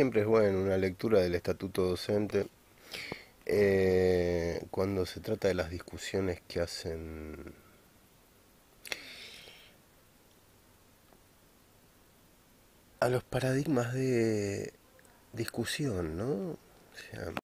Siempre es bueno una lectura del estatuto docente. Eh, cuando se trata de las discusiones que hacen a los paradigmas de discusión, ¿no?